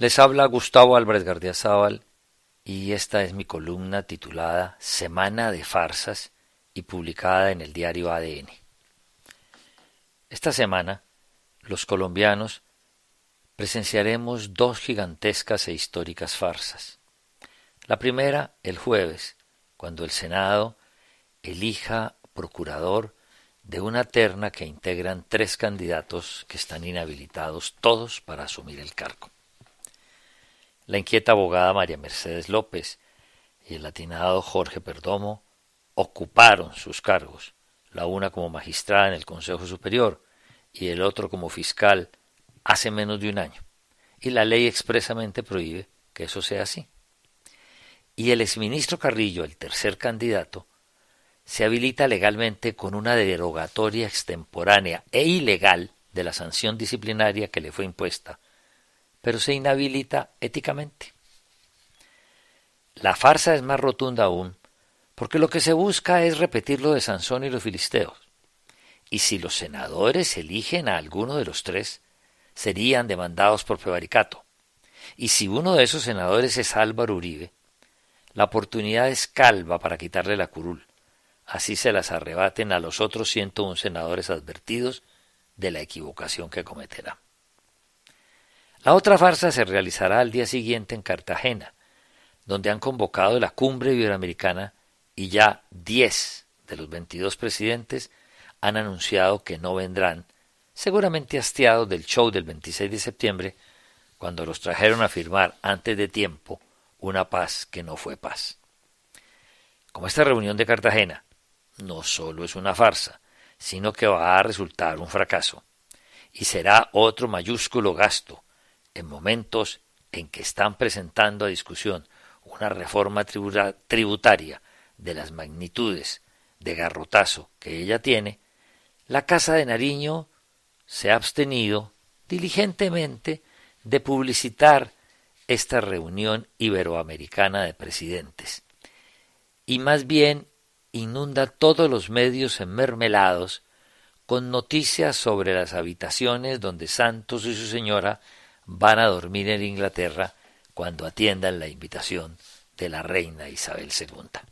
Les habla Gustavo Álvarez Gardiazabal y esta es mi columna titulada Semana de Farsas y publicada en el diario ADN. Esta semana, los colombianos presenciaremos dos gigantescas e históricas farsas. La primera, el jueves, cuando el Senado elija procurador de una terna que integran tres candidatos que están inhabilitados todos para asumir el cargo la inquieta abogada María Mercedes López y el atinado Jorge Perdomo ocuparon sus cargos, la una como magistrada en el Consejo Superior y el otro como fiscal hace menos de un año, y la ley expresamente prohíbe que eso sea así. Y el exministro Carrillo, el tercer candidato, se habilita legalmente con una derogatoria extemporánea e ilegal de la sanción disciplinaria que le fue impuesta pero se inhabilita éticamente. La farsa es más rotunda aún, porque lo que se busca es repetir lo de Sansón y los filisteos. Y si los senadores eligen a alguno de los tres, serían demandados por prevaricato. Y si uno de esos senadores es Álvaro Uribe, la oportunidad es calva para quitarle la curul. Así se las arrebaten a los otros 101 senadores advertidos de la equivocación que cometerán. La otra farsa se realizará al día siguiente en Cartagena, donde han convocado la cumbre iberoamericana y ya 10 de los 22 presidentes han anunciado que no vendrán, seguramente hastiados del show del 26 de septiembre, cuando los trajeron a firmar antes de tiempo una paz que no fue paz. Como esta reunión de Cartagena no solo es una farsa, sino que va a resultar un fracaso, y será otro mayúsculo gasto en momentos en que están presentando a discusión una reforma tributaria de las magnitudes de garrotazo que ella tiene, la Casa de Nariño se ha abstenido diligentemente de publicitar esta reunión iberoamericana de presidentes y más bien inunda todos los medios enmermelados con noticias sobre las habitaciones donde Santos y su señora van a dormir en Inglaterra cuando atiendan la invitación de la reina Isabel II.